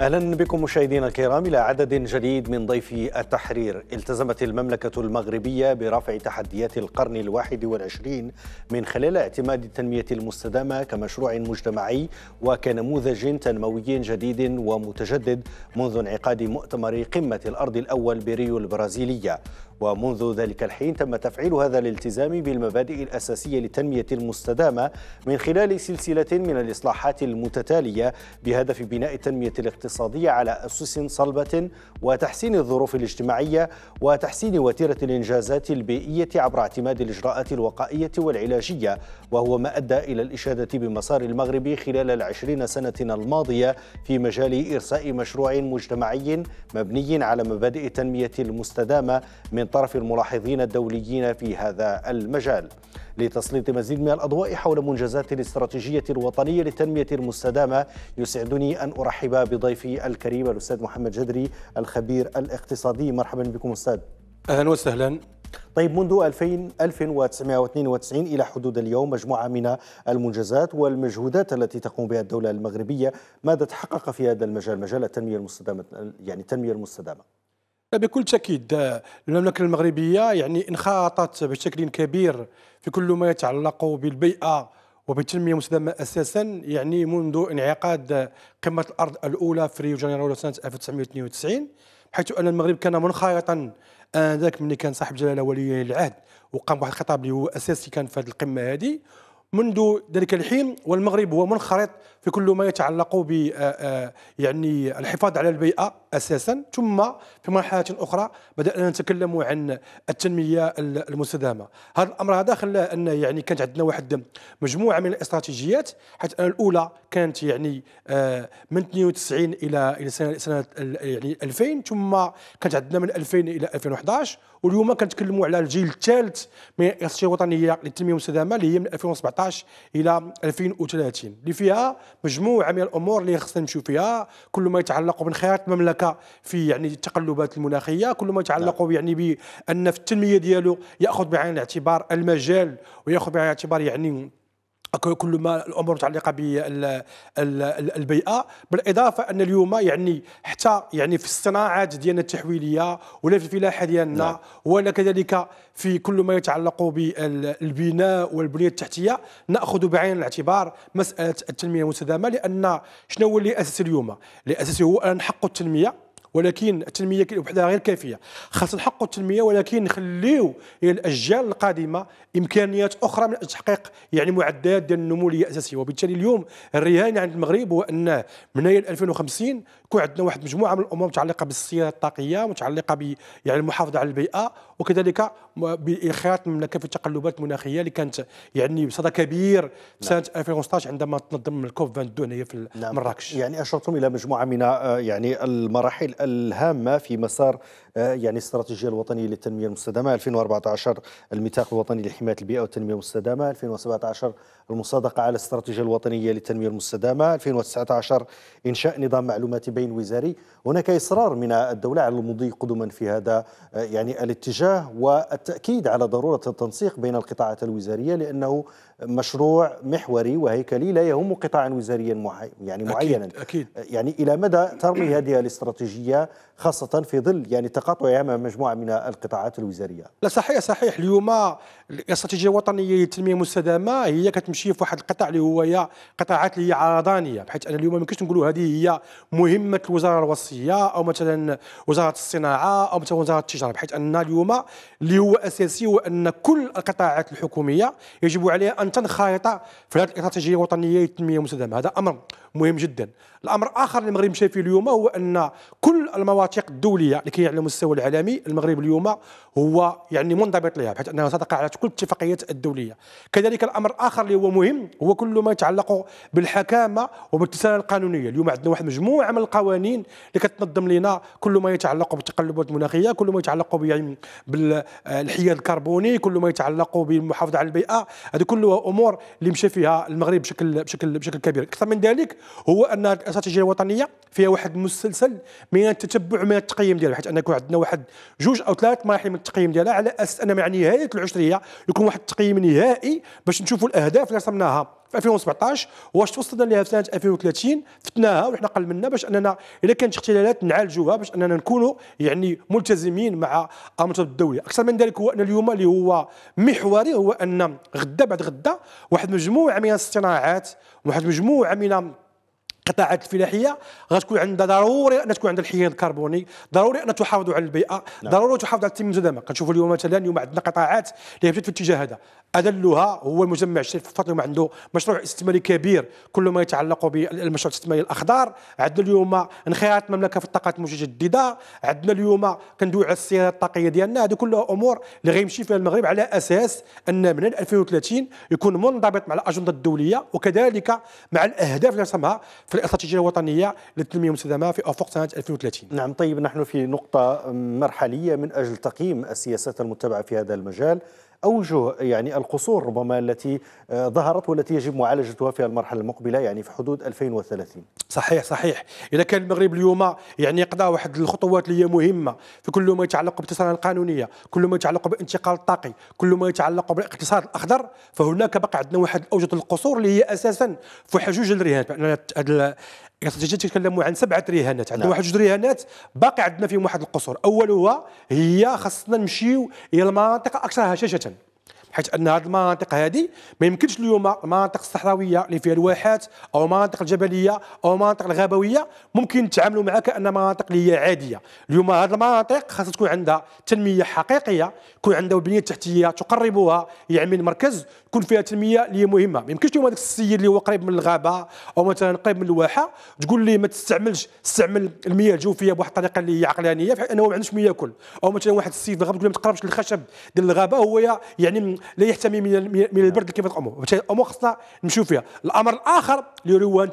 اهلا بكم مشاهدينا الكرام الى عدد جديد من ضيفي التحرير التزمت المملكه المغربيه برفع تحديات القرن الواحد والعشرين من خلال اعتماد التنميه المستدامه كمشروع مجتمعي وكنموذج تنموي جديد ومتجدد منذ انعقاد مؤتمر قمه الارض الاول بريو البرازيليه ومنذ ذلك الحين تم تفعيل هذا الالتزام بالمبادئ الأساسية للتنمية المستدامة من خلال سلسلة من الإصلاحات المتتالية بهدف بناء التنمية الاقتصادية الاقتصادية على أسس صلبة وتحسين الظروف الاجتماعية وتحسين وتيرة الإنجازات البيئية عبر اعتماد الإجراءات الوقائية والعلاجية وهو ما أدى إلى الإشادة بمسار المغرب خلال العشرين سنة الماضية في مجال إرساء مشروع مجتمعي مبني على مبادئ التنمية المستدامة من طرف الملاحظين الدوليين في هذا المجال لتسليط مزيد من الأضواء حول منجزات الاستراتيجية الوطنية للتنمية المستدامة يسعدني أن أرحب بضيفي الكريم الأستاذ محمد جدري الخبير الاقتصادي مرحبا بكم أستاذ أهلا وسهلا طيب منذ 2000 1992 إلى حدود اليوم مجموعة من المنجزات والمجهودات التي تقوم بها الدولة المغربية ماذا تحقق في هذا المجال مجال التنمية المستدامة يعني التنمية المستدامة بكل تأكيد آه، المملكة المغربية يعني انخرطت بشكل كبير في كل ما يتعلق بالبيئة وبالتنمية المستدامة أساسا يعني منذ انعقاد قمة الأرض الأولى في ريو جانيرو سنة 1992 حيث أن المغرب كان منخرطا آنذاك ملي كان صاحب جلالة ولي العهد وقام بواحد الخطاب اللي هو أساسي كان في هذه القمة هذه منذ ذلك الحين والمغرب هو منخرط في كل ما يتعلق ب آه، آه، يعني الحفاظ على البيئة اساسا ثم في مرحله اخرى بدانا نتكلم عن التنميه المستدامه هذا الامر هذا خلى ان يعني كانت عندنا واحد مجموعه من الاستراتيجيات حيث ان الاولى كانت يعني آه، من 92 الى الى سنه سنه يعني 2000 ثم كانت عندنا من 2000 الى 2011 واليوم كنتكلموا على الجيل الثالث من الاستراتيجيه الوطنيه للتنميه المستدامه اللي هي من 2017 الى 2030 اللي فيها مجموعه من الامور اللي خصنا نمشيو فيها كل ما يتعلق بانخراط المملكه المملكه في يعني التقلبات المناخيه كل ما يتعلق نعم. يعني بان في التنميه ديالو ياخذ بعين الاعتبار المجال وياخذ بعين الاعتبار يعني كل ما الامور متعلقه بالبيئه بالاضافه ان اليوم يعني حتى يعني في الصناعات ديالنا التحويليه ولا في الفلاحه ديالنا نعم. ولا كذلك في كل ما يتعلق بالبناء والبنيه التحتيه ناخذ بعين الاعتبار مساله التنميه المستدامه لان شنو هو اللي اساس اليوم؟ اللي اساسي هو ان حق التنميه ولكن التنميه وحدها غير كافيه خاص نحققوا التنميه ولكن نخليو الى الاجيال القادمه امكانيات اخرى من تحقيق يعني معدات ديال النمو الاساسي وبالتالي اليوم الرهان عند المغرب هو انه من 2050 كون عندنا واحد مجموعه من الامور متعلقه بالصيانه الطاقيه متعلقه ب يعني المحافظه على البيئه وكذلك بانخراط المملكه في التقلبات المناخيه اللي كانت يعني بصدى كبير في نعم. سنه 2015 عندما تنظم الكوب 22 هنا في نعم. مراكش يعني اشرتم الى مجموعه من آه، يعني المراحل الهامه في مسار آه، يعني الاستراتيجيه الوطنيه للتنميه المستدامه 2014 الميثاق الوطني لحمايه البيئه والتنميه المستدامه 2017 المصادقه على الاستراتيجيه الوطنيه للتنميه المستدامه 2019 انشاء نظام معلوماتي بين وزاري هناك إصرار من الدولة على المضي قدما في هذا يعني الاتجاه والتأكيد على ضرورة التنسيق بين القطاعات الوزارية لأنه مشروع محوري وهيكلي لا يهم قطاعا وزاريا يعني معينا أكيد أكيد يعني الى مدى ترمي هذه الاستراتيجيه خاصه في ظل يعني تقاطعها مع مجموعه من القطاعات الوزاريه لا صحيح صحيح اليوم الاستراتيجيه الوطنيه للتنميه المستدامه هي كتمشي في واحد القطاع اللي هو يا قطاعات اللي هي عرضانيه بحيث انا اليوم ما يمكنش نقولوا هذه هي مهمه الوزاره الوصيه او مثلا وزاره الصناعه او مثلا وزاره التجاره بحيث ان اليوم اللي هو اساسي هو ان كل القطاعات الحكوميه يجب عليها ان ان تنخرط في هذه الاستراتيجيه الوطنيه للتنميه المستدامه هذا امر مهم جدا الامر الاخر اللي المغرب مشى فيه اليوم هو ان كل المواثيق الدوليه اللي كاين على المستوى العالمي المغرب اليوم هو يعني منضبط لها بحيث انه صدق على كل الاتفاقيات الدوليه كذلك الامر الاخر اللي هو مهم هو كل ما يتعلق بالحكامه وبالتسلل القانونيه اليوم عندنا واحد مجموعه من القوانين اللي كتنظم لنا كل ما يتعلق بالتقلبات المناخيه كل ما يتعلق يعني بالحياد الكربوني كل ما يتعلق بالمحافظه على البيئه هذه كلها امور اللي مشى فيها المغرب بشكل بشكل بشكل كبير اكثر من ذلك هو ان الاستراتيجيه الوطنيه فيها واحد مسلسل من التتبع من التقييم ديالها حيت يكون عندنا واحد جوج او ثلاث مراحل من التقييم ديالها على اساس ان مع نهايه العشريه يكون واحد التقييم نهائي باش نشوفوا الاهداف اللي رسمناها في 2017 واش توصلنا لها في سنه 2030 فتناها وحنا قل باش اننا اذا كانت اختلالات نعالجوها باش اننا نكونوا يعني ملتزمين مع المنتدى الدولي اكثر من ذلك هو ان اليوم اللي هو محوري هو ان غدا بعد غدا واحد مجموعه من الصناعات واحد مجموعه من القطاعات الفلاحيه غتكون عندها ضروري ان تكون عندها الحياد الكربوني ضروري ان تحافظوا على البيئه نعم. ضروري تحافظ على التمييز دمك كنشوفوا اليوم مثلا اليوم عندنا قطاعات اللي بدات في الاتجاه هذا اذلها هو المجمع الشريف في فاطمه عنده مشروع استثماري كبير كل ما يتعلق بالمشروع الاستثماري الاخضر عندنا اليوم انخراط المملكه في الطاقات المتجدده عندنا اليوم كندوي على السياده الطاقيه ديالنا هذه كلها امور اللي غيمشي فيها المغرب على اساس ان من 2030 يكون منضبط مع الاجنده الدوليه وكذلك مع الاهداف اللي رسمها في الاستراتيجيه الوطنيه للتنميه المستدامه في افق سنه 2030 نعم طيب نحن في نقطه مرحليه من اجل تقييم السياسات المتبعه في هذا المجال اوجه يعني القصور ربما التي آه، ظهرت والتي يجب معالجتها في المرحله المقبله يعني في حدود 2030 صحيح صحيح اذا كان المغرب اليوم يعني قضى واحد الخطوات اللي هي مهمه في كل ما يتعلق بالتصالح القانونيه كل ما يتعلق بالانتقال الطاقي كل ما يتعلق بالاقتصاد الاخضر فهناك بقى عندنا واحد اوجه القصور اللي هي اساسا في حجوج الرهان تتكلموا عن سبعه رهانات عندنا نعم. واحد جوج رهانات باقي عندنا فيهم واحد القصور اولها هي خاصنا نمشيو الى المناطق اكثر هشاشه حيث ان هذه المناطق هذه ما يمكنش اليوم المناطق الصحراويه اللي فيها الواحات او المناطق الجبليه او المناطق الغابويه ممكن تعاملوا معها كانها مناطق اللي هي عاديه اليوم هذه المناطق خاصها تكون عندها تنميه حقيقيه يكون عندها بنيه تحتيه تقربها يعمل يعني مركز تكون فيها تنميه اللي هي مهمه ما يمكنش اليوم هذاك السيد اللي هو قريب من الغابه او مثلا قريب من الواحه تقول لي ما تستعملش استعمل المياه الجوفيه بواحد الطريقه اللي هي عقلانيه بحيث انه ما عندوش مياه ياكل او مثلا واحد السيد في الغابه تقول ما تقربش للخشب ديال الغابه هو يعني لا يحتمي من من البرد كيف الامور بالتالي الامور خصنا نمشيو فيها الامر الاخر اللي هو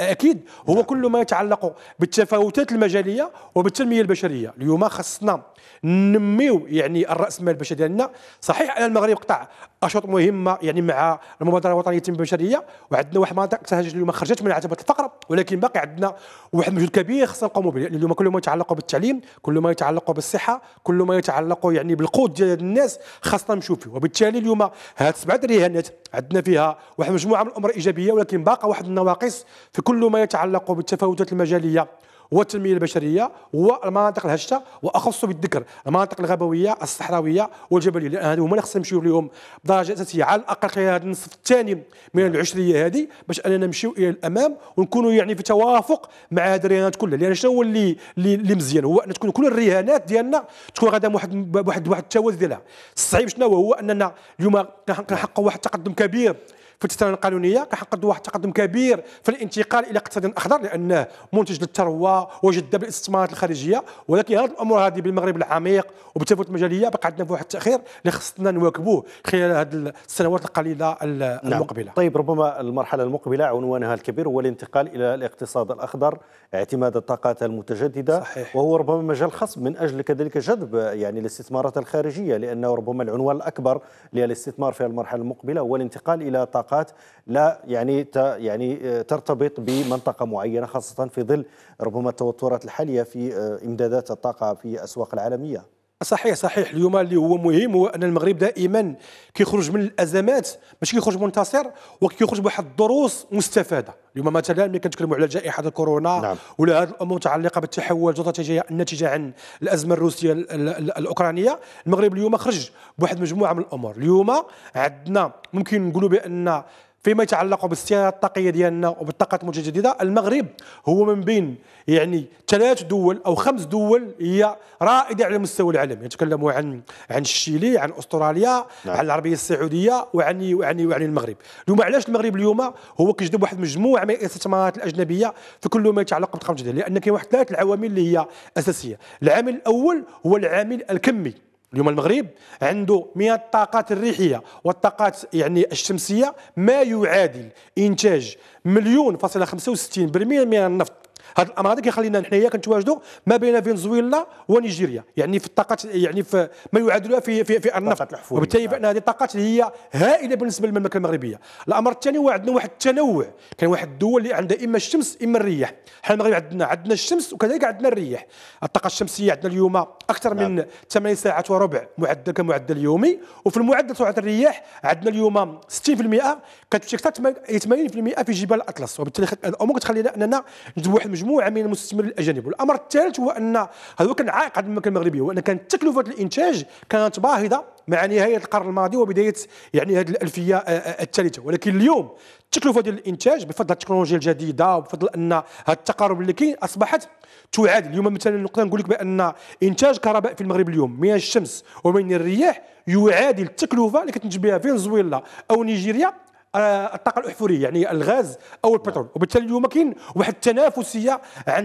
اكيد هو كل ما يتعلق بالتفاوتات المجاليه وبالتنميه البشريه اليوم خصنا نميو يعني الراسمال البشري ديالنا صحيح ان المغرب قطع اشواط مهمه يعني مع المبادره الوطنيه للتنميه البشريه وعندنا واحد المناطق تهاجر اليوم خرجت من عتبه الفقر ولكن باقي عندنا واحد المجهود كبير خصنا نقوموا به اليوم كل ما يتعلق بالتعليم كل ما يتعلق بالصحه كل ما يتعلق يعني بالقوت ديال الناس خاصنا نمشيو فيه وبالتالي اليوم هاد سبعه الرهانات عندنا فيها واحد مجموعه من الامور ايجابيه ولكن باقى واحد النواقص في كل ما يتعلق بالتفاوتات المجاليه والتنميه البشريه والمناطق الهشه واخص بالذكر المناطق الغابويه الصحراويه والجبليه لان هذو هما اللي خصنا نمشيو لهم بدرجه اساسيه على الاقل خلال هذا النصف الثاني من العشريه هذه باش اننا نمشيو الى الامام ونكونوا يعني في توافق مع هذه الرهانات كلها لان شنو هو اللي اللي مزيان هو ان تكون كل الرهانات ديالنا تكون غادا واحد واحد واحد التوازن ديالها الصعيب شنو هو اننا اليوم كنحققوا واحد التقدم كبير في التساهل القانونيه كنحقق واحد التقدم كبير في الانتقال الى اقتصاد اخضر لانه منتج للثروه وجذاب للاستثمارات الخارجيه ولكن هذه الامور هذه بالمغرب العميق وبتفوت المجاليه بقى عندنا واحد التاخير اللي خصنا نواكبوه خلال هذه السنوات القليله نعم. المقبله نعم. طيب ربما المرحله المقبله عنوانها الكبير هو الانتقال الى الاقتصاد الاخضر اعتماد الطاقات المتجدده صحيح. وهو ربما مجال خصب من اجل كذلك جذب يعني الاستثمارات الخارجيه لانه ربما العنوان الاكبر للاستثمار في المرحله المقبله هو الانتقال الى طاقة العلاقات لا يعني يعني آه، ترتبط بمنطقه معينه خاصه في ظل ربما التوترات الحاليه في آه، امدادات الطاقه في الاسواق العالميه صحيح صحيح اليوم اللي هو مهم هو ان المغرب دائما كيخرج من الازمات ماشي كيخرج منتصر وكيخرج بواحد الدروس مستفاده اليوم مثلا ملي كنتكلموا على جائحه الكورونا نعم. ولا هذه الامور المتعلقه بالتحول الناتجه الناتجه عن الازمه الروسيه الاوكرانيه المغرب اليوم خرج بواحد مجموعه من الامور اليوم عندنا ممكن نقولوا بان فيما يتعلق بالصيانه الطاقيه ديالنا وبالطاقات المتجدده المغرب هو من بين يعني ثلاث دول او خمس دول هي رائده على مستوى العالم يتكلموا عن عن الشيلي عن استراليا نعم. عن العربيه السعوديه وعن وعن وعن المغرب اليوم علاش المغرب اليوم هو كيجذب واحد مجموعه من الاستثمارات الاجنبيه في كل ما يتعلق بالطاقه المتجدده لان كاين واحد ثلاث العوامل اللي هي اساسيه العامل الاول هو العامل الكمي اليوم المغرب عنده من الطاقات الريحيه والطاقات يعني الشمسيه ما يعادل انتاج مليون فاصلة خمسة وستين برميل من النفط هاد هذا كيخلينا حنايا كنتواجدوا ما بين فنزويلا ونيجيريا يعني في الطاقات يعني في ما يعادلها في في, في النفط وبالتالي فان هذه الطاقات هي هائله بالنسبه للمملكه المغربيه الامر الثاني هو عندنا واحد التنوع كاين واحد الدول اللي عندها اما الشمس اما الرياح حنا المغرب عندنا عندنا الشمس وكذلك عندنا الرياح الطاقه الشمسيه عندنا اليوم اكثر من 8 نعم. ساعات وربع معدل كمعدل يومي وفي المعدل سرعه الرياح عندنا اليوم 60% كتمشي اكثر 80% في جبال الاطلس وبالتالي الامور كتخلينا اننا نجيب واحد مجموعه من المستثمرين الاجانب والامر الثالث هو ان هذا كان عائق على المملكه المغربيه وان كانت تكلفه الانتاج كانت باهظه مع نهايه القرن الماضي وبدايه يعني هذه الالفيه آه، آه، الثالثه ولكن اليوم التكلفه ديال الانتاج بفضل التكنولوجيا الجديده وبفضل ان هذا التقارب اللي كاين اصبحت تعاد اليوم مثلا نقدر نقول لك بان انتاج كهرباء في المغرب اليوم من الشمس ومن الرياح يعادل التكلفه اللي كتنتج بها فنزويلا او نيجيريا آه، الطاقه الاحفوريه يعني الغاز او البترول وبالتالي اليوم كاين واحد التنافسيه عند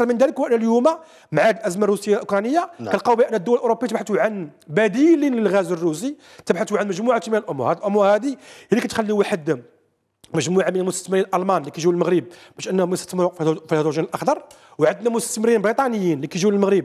اكثر من ذلك اليوم مع الازمه الروسيه الاوكرانيه نعم. كنلقاو بان الدول الاوروبيه تبحث عن بديل للغاز الروسي تبحث عن مجموعه من الامور هذه الامور هذه هي اللي كتخلي واحد مجموعه من المستثمرين الالمان اللي كيجيو للمغرب باش انهم يستثمروا في الهيدروجين الاخضر وعندنا مستثمرين بريطانيين اللي كيجيو للمغرب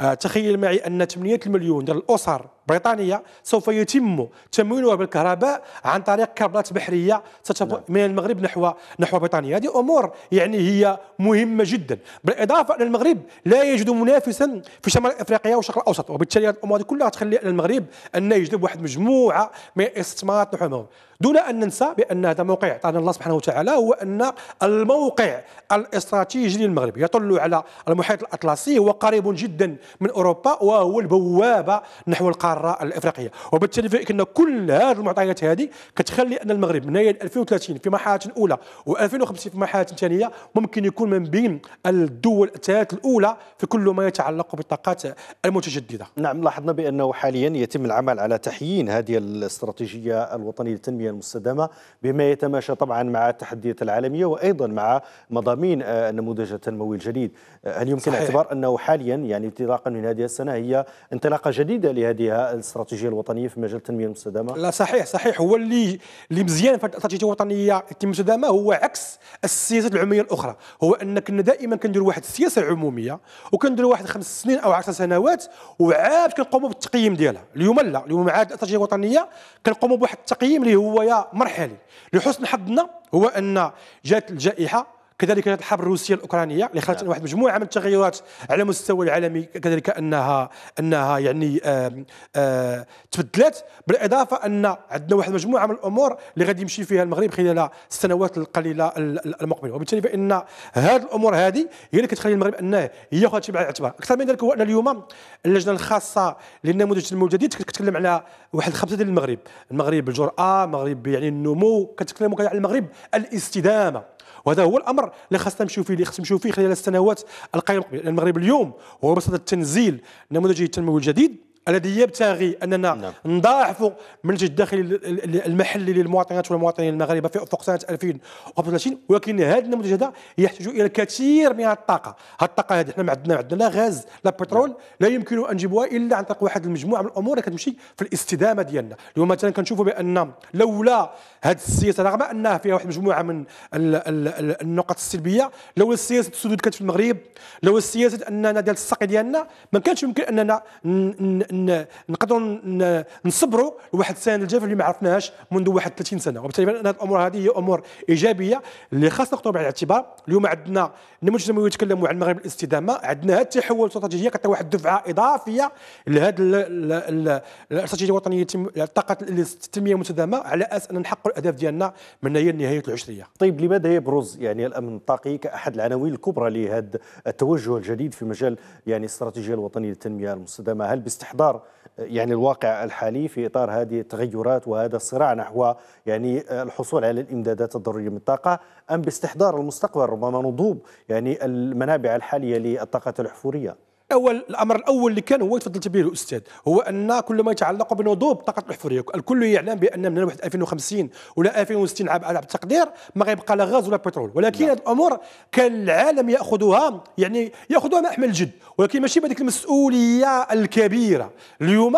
آه، تخيل معي ان 8 مليون ديال الاسر بريطانية سوف يتم تمويلها بالكهرباء عن طريق كابلات بحرية ستبقى نعم. من المغرب نحو نحو بريطانيا هذه أمور يعني هي مهمة جدا بالإضافة أن المغرب لا يجد منافسا في شمال أفريقيا والشرق الأوسط وبالتالي هذه الأمور كلها تخلي المغرب أن يجلب واحد مجموعة من الاستثمارات نحو المغرب دون ان ننسى بان هذا موقع عطانا الله سبحانه وتعالى هو ان الموقع الاستراتيجي للمغرب يطل على المحيط الاطلسي وقريب جدا من اوروبا وهو البوابه نحو القاره القاره الافريقيه وبالتالي ان كل هذه المعطيات هذه كتخلي ان المغرب من 2030 في مرحله اولى و2050 في مرحله ثانيه ممكن يكون من بين الدول الثلاث الاولى في كل ما يتعلق بالطاقات المتجدده. نعم لاحظنا بانه حاليا يتم العمل على تحيين هذه الاستراتيجيه الوطنيه للتنميه المستدامه بما يتماشى طبعا مع التحديات العالميه وايضا مع مضامين النموذج التنموي الجديد. هل يمكن صحيح. اعتبار انه حاليا يعني انطلاقا من هذه السنه هي انطلاقه جديده لهذه الاستراتيجيه الوطنيه في مجال التنميه المستدامه لا صحيح صحيح هو اللي اللي مزيان في الاستراتيجيه الوطنيه التنميه المستدامه هو عكس السياسات العموميه الاخرى هو ان كنا دائما كندير واحد السياسه عموميه وكندير واحد خمس سنين او 10 سنوات وعاد كنقوموا بالتقييم ديالها اليوم لا اليوم عاد الاستراتيجيه الوطنيه كنقوموا بواحد التقييم اللي هو يا مرحلي لحسن حظنا هو ان جات الجائحه كذلك الحرب الروسيه الاوكرانيه اللي خلت نعم. واحد مجموعه من التغيرات على المستوى العالمي كذلك انها انها يعني تبدلت بالاضافه ان عندنا واحد المجموعه من الامور اللي غادي يمشي فيها المغرب خلال السنوات القليله المقبله وبالتالي فان هذه الامور هذه هي اللي كتخلي المغرب انه ياخذ شيء بعين الاعتبار اكثر من ذلك هو ان اليوم اللجنه الخاصه للنموذج الجديد كتكلم على واحد الخمسه ديال المغرب المغرب الجراه المغرب يعني النمو كتكلم على المغرب الاستدامه وهذا هو الامر اللي خاصنا نمشيو فيه اللي خاصنا نمشيو فيه خلال السنوات القادمه المغرب اليوم هو بصدد تنزيل نموذجه التنموي الجديد الذي يبتغي اننا نعم. من المنتج الداخلي المحلي للمواطنات والمواطنين المغاربه في افق سنه 2035 ولكن هذا النموذج هذا يحتاج الى الكثير من الطاقه هذه الطاقه هذه احنا ما عندنا عندنا لا غاز لا بترول نعم. لا يمكن ان نجيبوها الا عن طريق واحد المجموعه من الامور اللي كتمشي في الاستدامه ديالنا اليوم مثلا كنشوفوا بان لولا هذه السياسه رغم انها فيها واحد المجموعه من النقط السلبيه لولا سياسه السدود كانت في المغرب لولا سياسه اننا ديال السقي ديالنا ما كانش يمكن اننا نقدروا نصبروا لواحد السنه الجافه اللي ما عرفناهاش منذ واحد 30 سنه وبالتالي هذه الامور هذه هي امور ايجابيه اللي خاصنا ناخذوها بعين الاعتبار اليوم عندنا نموذج تنموي يتكلموا عن المغرب الاستدامه عندنا هذا التحول الاستراتيجيه كتعطي واحد الدفعه اضافيه لهذه الاستراتيجيه الوطنيه الطاقه التنميه المستدامه على اساس ان نحققوا الاهداف ديالنا من هي نهايه العشريه. طيب لماذا يبرز يعني الامن الطاقي كاحد العناوين الكبرى لهذا التوجه الجديد في مجال يعني الاستراتيجيه الوطنيه للتنميه المستدامه هل باستحضار اطار يعني الواقع الحالي في اطار هذه التغيرات وهذا الصراع نحو يعني الحصول على الامدادات الضروريه من الطاقه ام باستحضار المستقبل ربما نضوب يعني المنابع الحاليه للطاقه الاحفوريه اول الامر الاول اللي كان هو تفضلت به الاستاذ هو ان كل ما يتعلق بنضوب الطاقه الاحفوريه الكل يعلم بان من 2050 ولا 2060 عام على التقدير ما غيبقى لا غاز ولا بترول ولكن نعم. هذه الامور كان العالم ياخذها يعني ياخذها مع احمل الجد ولكن ماشي بهذيك المسؤوليه الكبيره اليوم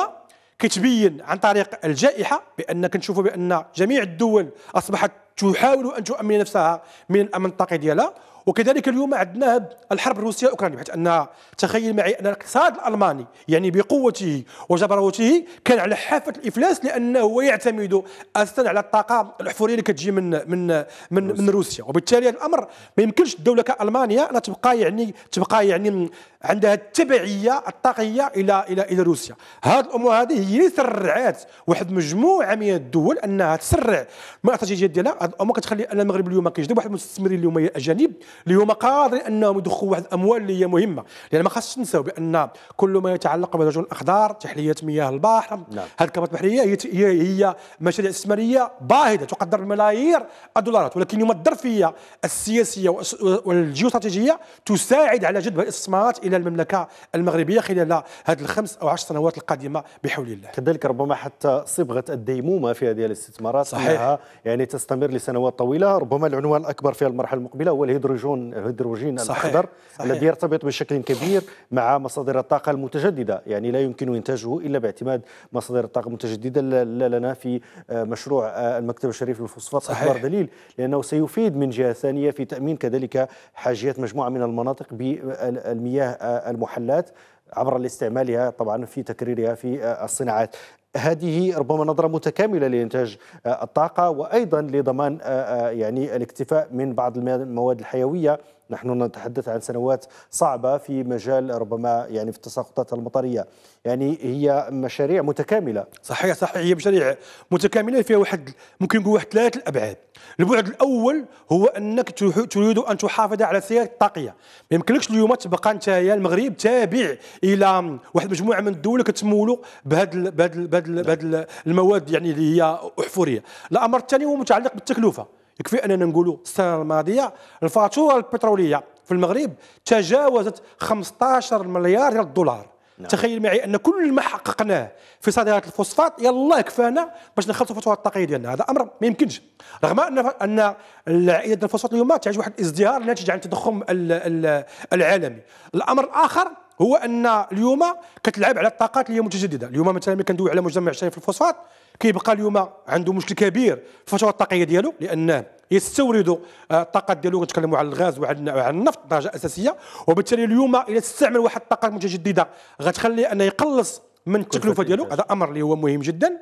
كتبين عن طريق الجائحه بان كنشوفوا بان جميع الدول اصبحت تحاول ان تؤمن نفسها من الامن الطاقي ديالها وكذلك اليوم عندنا الحرب الروسيه الاوكرانيه بحيث ان تخيل معي ان الاقتصاد الالماني يعني بقوته وجبروته كان على حافه الافلاس لانه هو يعتمد اساسا على الطاقه الاحفوريه اللي كتجي من من من, من, من روسيا وبالتالي هذا الامر ما يمكنش الدوله كالمانيا انها تبقى يعني تبقى يعني عندها التبعيه الطاقيه الى الى الى روسيا هذه الامور هذه هي اللي سرعات واحد مجموعه من الدول انها تسرع ما الاستراتيجيه ديالها هذه الامور كتخلي ان المغرب اليوم كيجذب واحد المستثمرين اليوم اجانب اليوم قادرين انهم يدخلوا واحد الاموال اللي هي مهمه لان ما خاصش ننساو بان كل ما يتعلق برجل الاخضر تحليه مياه البحر نعم. هذه الكبات البحريه هي, هي مشاريع استثماريه باهظه تقدر بملايير الدولارات ولكن اليوم الظرفيه السياسيه والجيوستراتيجيه تساعد على جذب الاستثمارات الى المملكه المغربيه خلال هذه الخمس او عشر سنوات القادمه بحول الله كذلك ربما حتى صبغه الديمومه في هذه الاستثمارات صحيح يعني تستمر لسنوات طويله ربما العنوان الاكبر في المرحله المقبله هو الهيدروجين هيدروجين هيدروجين صحيح. الاخضر صحيح. الذي يرتبط بشكل كبير مع مصادر الطاقه المتجدده يعني لا يمكن انتاجه الا باعتماد مصادر الطاقه المتجدده لنا في آه، مشروع آه، المكتب الشريف للفوسفات صحيح. اكبر دليل لانه سيفيد من جهه ثانيه في تامين كذلك حاجيات مجموعه من المناطق بالمياه آه، المحلات عبر استعمالها طبعا في تكريرها في الصناعات هذه ربما نظره متكامله لانتاج آه، الطاقه وايضا لضمان آه، آه، يعني الاكتفاء من بعض المواد الحيويه نحن نتحدث عن سنوات صعبة في مجال ربما يعني في التساقطات المطرية يعني هي مشاريع متكاملة صحيح صحيح هي مشاريع متكاملة فيها واحد ممكن نقول واحد ثلاثة الأبعاد البعد الأول هو أنك تريد أن تحافظ على السيرة الطاقية ما يمكنكش اليوم تبقى أنت يا المغرب تابع إلى واحد مجموعة من الدول كتمولوا بهذا بهذا المواد يعني اللي هي أحفورية الأمر الثاني هو متعلق بالتكلفة يكفي اننا نقولوا السنه الماضيه الفاتوره البتروليه في المغرب تجاوزت 15 مليار ديال الدولار نعم. تخيل معي ان كل ما حققناه في صادرات الفوسفات يلا كفانا باش نخلصوا الفاتوره الطاقيه ديالنا هذا امر ما يمكنش رغم ان ان العائدات الفوسفات اليوم تعيش واحد الازدهار ناتج عن التضخم العالمي الامر الاخر هو ان اليوم كتلعب على الطاقات اللي هي متجدده اليوم مثلا ملي كندوي على مجمع الشاي في الفوسفات كيبقى اليوم عنده مشكل كبير في فترة الطاقية ديالو لأنه يستورد آه، الطاقات ديالو كنتكلموا على الغاز وعلى النفط درجة أساسية وبالتالي اليوم إذا استعمل واحد الطاقه متجددة غتخلي أنه يقلص من التكلفة ديالو هذا أمر اللي هو مهم جدا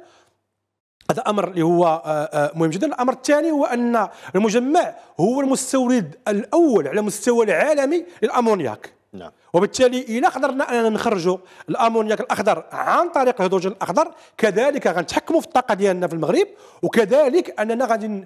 هذا امر اللي هو آه، آه، مهم جدا الامر الثاني هو ان المجمع هو المستورد الاول على مستوى العالمي للامونياك نعم. وبالتالي إلا قدرنا أننا نخرجوا الأمونياك الأخضر عن طريق الهيدروجين الأخضر كذلك غنتحكموا في الطاقة ديالنا في المغرب وكذلك أننا غادي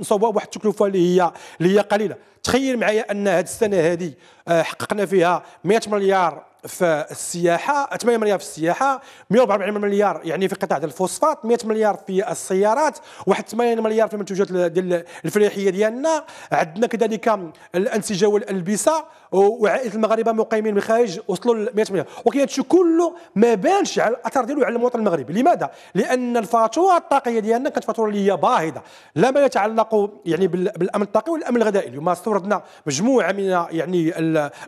نصوبوا واحد التكلفة اللي هي اللي هي قليلة تخيل معايا أن هذه السنة هذه آه، حققنا فيها 100 مليار في السياحه 8 مليار في السياحه 144 مليار يعني في قطاع الفوسفات 100 مليار في السيارات واحد 8 مليار في المنتوجات ديال الفلاحيه ديالنا عندنا كذلك الانسجه والالبسه وعائله المغاربه مقيمين بالخارج وصلوا ل 100 مليار ولكن هذا كله ما بانش على الاثر ديالو على المواطن المغربي لماذا لان الفاتوره الطاقيه ديالنا كانت فاتوره اللي هي باهظه لا ما يتعلق يعني بالامن الطاقي والامن الغذائي اليوم استوردنا مجموعه من يعني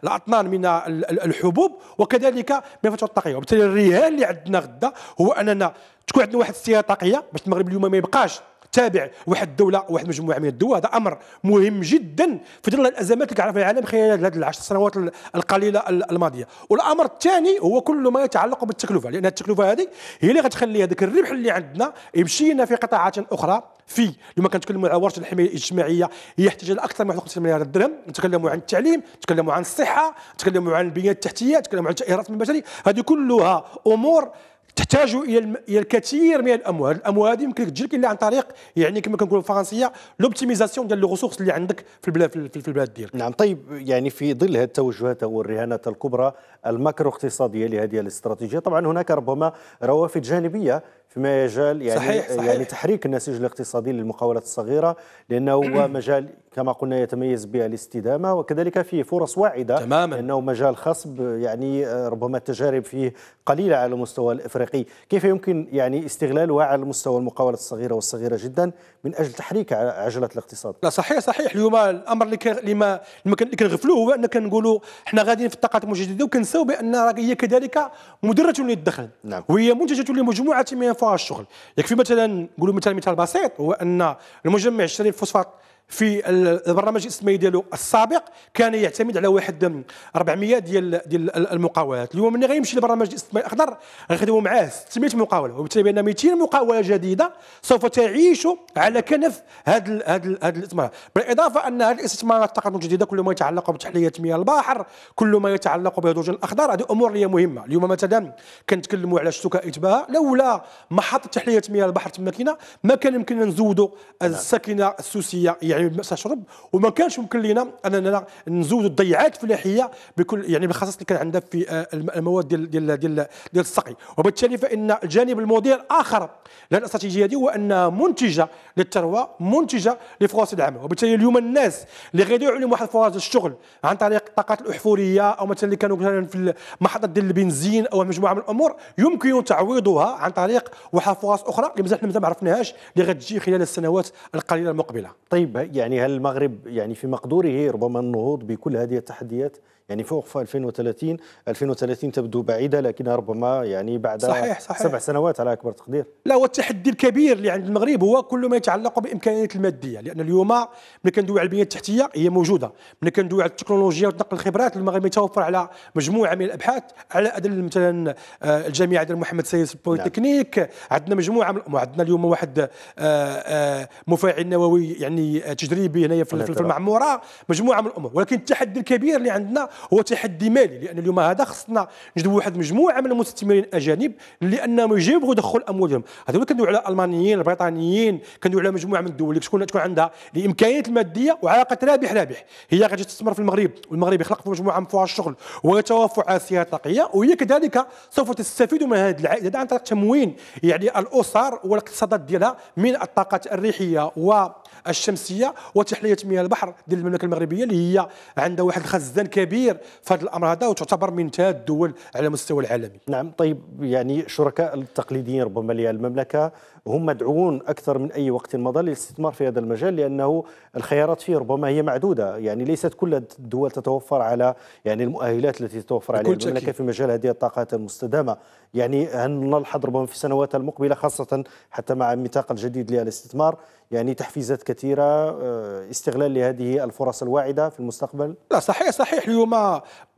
الاطنان من الحبوب وكذلك بنفتحوا الطاقيه وبالتالي الرهان اللي عندنا غدا هو اننا تكون عندنا واحد السياره طاقيه باش المغرب اليوم ما يبقاش تابع واحد الدوله واحد مجموعه من الدول هذا امر مهم جدا في ظل الازمات اللي عرفها العالم خلال هذه العشر سنوات القليله الماضيه والامر الثاني هو كل ما يتعلق بالتكلفه لان التكلفه هذه هي اللي غتخلي هذاك الربح اللي عندنا يمشي لنا في قطاعات اخرى في لما كنتكلموا على ورشه الحمايه الاجتماعيه هي احتاج لاكثر من 51 مليار درهم نتكلموا عن التعليم نتكلموا عن الصحه نتكلموا عن البنيه التحتيه نتكلموا عن التأهيلات من البشري هذه كلها امور تحتاج الى الكثير من الاموال الاموال هذه يمكن تجيك الا عن طريق يعني كما كنقولوا بالفرنسيه لوبتيميزاسيون ديال لو اللي عندك في البلاد في البلاد ديالك نعم طيب يعني في ظل هذه التوجهات او الرهانات الكبرى الماكرو اقتصاديه لهذه الاستراتيجيه طبعا هناك ربما روافد جانبيه فيما يجال يعني صحيح يعني صحيح. يعني تحريك النسيج الاقتصادي للمقاولات الصغيره لانه هو أمم. مجال كما قلنا يتميز بالاستدامه وكذلك فيه فرص واعده تماما لانه مجال خصب يعني آه، ربما التجارب فيه قليله على المستوى الافريقي كيف يمكن يعني استغلالها على مستوى المقاولات الصغيره والصغيره جدا من اجل تحريك عجله الاقتصاد لا صحيح صحيح اليوم الامر اللي ما اللي كنغفلوه هو ان كنقولوا حنا غاديين في الطاقات المجدده وكنساو بان هي كذلك مدرجه للدخل نعم. وهي منتجه لمجموعه من الشغل يكفي مثلا نقولوا مثال مثال بسيط هو ان المجمع الشريف فوسفات في البرنامج الاستثماري ديالو السابق كان يعتمد على واحد 400 ديال ديال المقاولات اليوم ملي غيمشي للبرنامج الاستثماري الاخضر غيخدموا معاه 600 مقاوله وبالتالي بان 200 مقاوله جديده سوف تعيش على كنف هذا هذا هذا الاستثمار بالاضافه ان هذه الاستثمارات التقنيه الجديده كل ما يتعلق بتحليه مياه البحر كل ما يتعلق بهيدروجين الاخضر هذه امور اللي مهمه اليوم مثلا كنتكلموا على شتوكا اتباع لولا محطه تحليه مياه البحر تماكينه ما كان يمكننا نزودوا نعم. الساكنه السوسيه يعني يعني ما شرب وما كانش ممكن لينا اننا نزودوا الضيعات الفلاحيه بكل يعني بالخصائص اللي كان عندها في آه، المواد ديال ديال ديال, ديال السقي وبالتالي فان الجانب المضيع الاخر للاستراتيجيه هذه هو انها منتجه للثروه منتجه لفرص العمل وبالتالي اليوم الناس اللي غادي يعلموا واحد فرص الشغل عن طريق الطاقات الاحفوريه او مثلا اللي كانوا مثلا في المحطات ديال البنزين او مجموعه من الامور يمكن تعويضها عن طريق واحد فرص اخرى اللي مازال حنا ما عرفناهاش اللي غتجي خلال السنوات القليله المقبله طيب يعني هل المغرب يعني في مقدوره ربما النهوض بكل هذه التحديات يعني فوق 2030 2030 تبدو بعيدة لكنها ربما يعني بعد صحيح صحيح سبع سنوات على أكبر تقدير لا والتحدي الكبير اللي عند المغرب هو كل ما يتعلق بإمكانيات المادية لأن اليوم ملي كندوي على البنية التحتية هي موجودة ملي كندوي على التكنولوجيا ونقل الخبرات المغرب يتوفر على مجموعة من الأبحاث على أدل مثلا آه، الجامعة ديال محمد سيس نعم. البوليتكنيك نعم. عندنا مجموعة من عندنا اليوم واحد آه، آه، مفاعل نووي يعني تجريبي هنايا في, في المعمورة مجموعة من الأمور ولكن التحدي الكبير اللي عندنا هو تحدي مالي لان اليوم هذا خصنا نجذبوا واحد مجموعه من المستثمرين الاجانب لانهم يجيبوا يدخلوا اموالهم هذا كندوي على الالمانيين البريطانيين كندوي على مجموعه من الدول اللي تكون تكون عندها الامكانيات الماديه وعلاقه رابح رابح هي غادي تستثمر في المغرب والمغرب يخلق في مجموعه من فرص الشغل ويتوافق على سياسه الطاقيه وهي كذلك سوف تستفيد من هذا العائد عن طريق تموين يعني الاسر والاقتصادات ديالها من الطاقات الريحيه والشمسيه وتحليه مياه البحر ديال المملكه المغربيه اللي هي عندها واحد الخزان كبير كبير في هذا الامر هذا وتعتبر من انتهى الدول على مستوى العالمي. نعم طيب يعني شركاء التقليديين ربما للمملكه هم مدعوون أكثر من أي وقت مضى للاستثمار في هذا المجال لأنه الخيارات فيه ربما هي معدودة يعني ليست كل الدول تتوفر على يعني المؤهلات التي تتوفر عليها المملكة في مجال هذه الطاقات المستدامة يعني هل نلاحظ ربما في السنوات المقبلة خاصة حتى مع الميثاق الجديد للاستثمار يعني تحفيزات كثيرة آه، استغلال لهذه الفرص الواعدة في المستقبل لا صحيح صحيح اليوم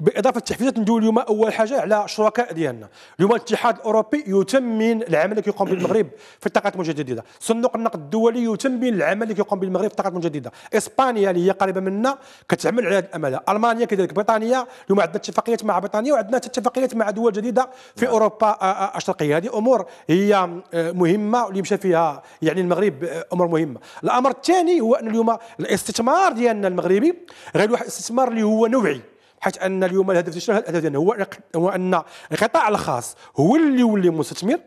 بإضافة التحفيزات ندوي اليوم أول حاجة على الشركاء ديالنا اليوم الاتحاد الأوروبي يتمن العمل الذي يقوم به المغرب في الطاقات المتجدده صندوق النقد الدولي يتم بين العمل اللي كيقوم به المغرب في الطاقات المتجدده اسبانيا اللي هي قريبه منا كتعمل على هذا الامل المانيا كذلك بريطانيا اليوم عندنا اتفاقيات مع بريطانيا وعندنا اتفاقيات مع دول جديده في نعم. اوروبا آه، آه، الشرقيه هذه امور هي آه، مهمه واللي مشى فيها يعني المغرب امور مهمه الامر الثاني هو ان اليوم الاستثمار ديالنا المغربي غير واحد الاستثمار اللي هو نوعي حيت ان اليوم الهدف الهدف ديالنا هو هو ان القطاع الخاص هو اللي يولي مستثمر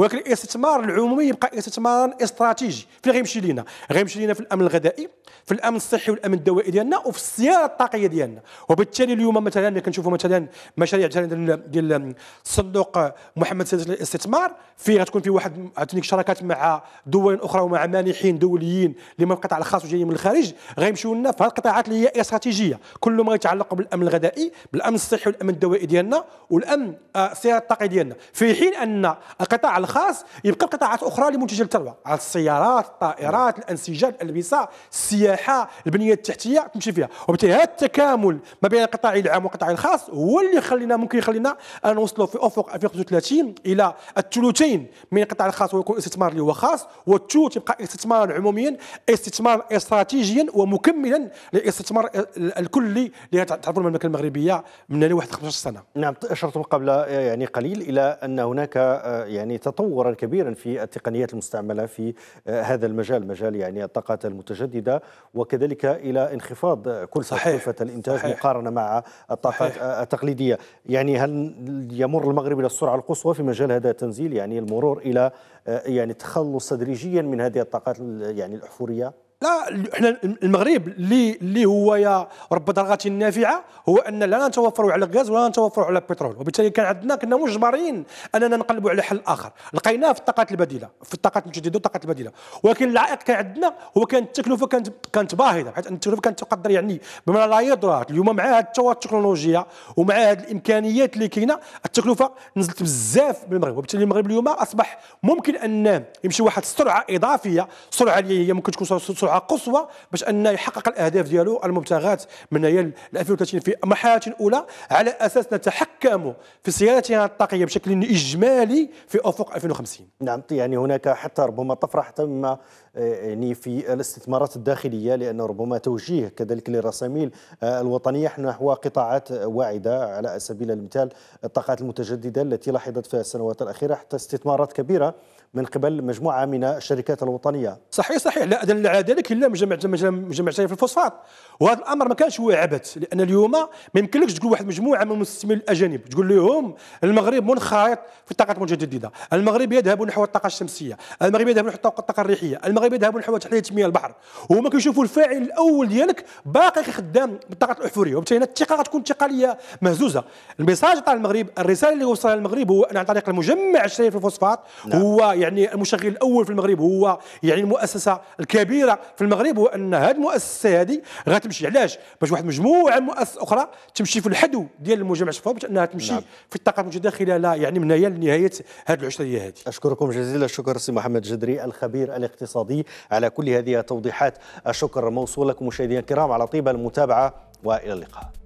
ولكن الاستثمار العمومي يبقى استثمارا استراتيجي فين غيمشي لينا غيمشي لينا في الامن الغذائي في الامن الصحي والامن الدوائي ديالنا وفي السياره الطاقيه ديالنا وبالتالي اليوم مثلا كنشوفوا مثلا مشاريع ديال ديال صندوق محمد سادس للاستثمار فيه غتكون في واحد عطيني شراكات مع دول اخرى ومع مانحين دوليين اللي من القطاع الخاص وجايين من الخارج غيمشيو لنا في القطاعات اللي هي استراتيجيه كل ما يتعلق بالامن الغذائي بالامن الصحي والامن الدوائي ديالنا والامن آه، السياره الطاقيه ديالنا في حين ان القطاع الخاص يبقى قطاعات اخرى لمنتج الثروه على السيارات الطائرات الانسجه الالبسه السياحه البنيه التحتيه تمشي فيها وبالتالي هذا التكامل ما بين القطاع العام والقطاع الخاص هو اللي خلينا ممكن يخلينا ان نوصلوا في افق 2030 الى الثلثين من القطاع الخاص ويكون استثمار اللي هو خاص والثلث يبقى استثمار عموميا استثمار استراتيجيا ومكملا للاستثمار الكلي اللي تعرفوا المملكه المغربيه من 15 سنه نعم اشرتم قبل يعني قليل الى ان هناك آه، يعني تطور تطورا كبيرا في التقنيات المستعمله في آه، هذا المجال مجال يعني الطاقات المتجدده وكذلك الى انخفاض كل صحيح. كلفه الانتاج صحيح. مقارنه مع الطاقات صحيح. التقليديه يعني هل يمر المغرب الى السرعه القصوى في مجال هذا التنزيل يعني المرور الى آه، يعني تخلص تدريجيا من هذه الطاقات يعني الاحفوريه لا احنا المغرب اللي اللي هو يا رب درجه نافعه هو ان لا نتوفروا على الغاز ولا نتوفروا على البترول وبالتالي كان عندنا كنا مجبرين اننا نقلبوا على حل اخر لقيناه في الطاقات البديله في الطاقات المتجدده والطاقات البديله ولكن العائق كان عندنا هو كانت التكلفه كانت كانت باهظه حيت التكلفه كانت تقدر يعني بما لا اليوم مع هذه الثوره التكنولوجيه ومع هذه الامكانيات اللي كاينه التكلفه نزلت بزاف بالمغرب وبالتالي المغرب اليوم اصبح ممكن ان يمشي واحد السرعه اضافيه سرعه اللي هي ممكن تكون سرعه قصوى باش ان يحقق الاهداف ديالو المبتغات من يل 2030 في مرحله اولى على اساس نتحكم في صيانتها الطاقيه بشكل اجمالي في افق 2050 نعم يعني هناك حتى ربما طفره حتى مما آه، يعني في الاستثمارات الداخليه لان ربما توجيه كذلك للرساميل آه، الوطنيه نحو قطاعات واعده على سبيل المثال الطاقات المتجدده التي لاحظت في السنوات الاخيره حتى استثمارات كبيره من قبل مجموعه من الشركات الوطنيه. صحيح صحيح لا دل على ذلك الا مجمعتين في الفوسفات وهذا الامر ما كانش هو عبث لان اليوم ما يمكنلكش تقول واحد مجموعه من المستثمرين الاجانب تقول لهم المغرب منخرط في الطاقه المتجدده، المغرب يذهب نحو الطاقه الشمسيه، المغرب يذهب نحو الطاقه الريحيه، المغرب يذهب نحو تحليه مياه البحر وهما كيشوفوا الفاعل الاول ديالك باقي خدام بالطاقه الاحفوريه وبالتالي الثقه غتكون ثقاليه مهزوزه الميساج تاع المغرب الرساله اللي وصلها للمغرب هو ان عن طريق المجمع الشريف الفوسفات نعم. هو يعني المشغل الاول في المغرب هو يعني المؤسسه الكبيره في المغرب هو ان هذه المؤسسه هذه غتمشي علاش باش واحد مجموعه من المؤسسات اخرى تمشي في الحدو ديال المجتمع الشفوي باش انها تمشي نعم. في الطاقه الموجوده خلال يعني من هي لنهايه هذه العشريه هذه اشكركم جزيل الشكر سي محمد جدري الخبير الاقتصادي على كل هذه التوضيحات الشكر موصول لكم مشاهدينا الكرام على طيب المتابعه والى اللقاء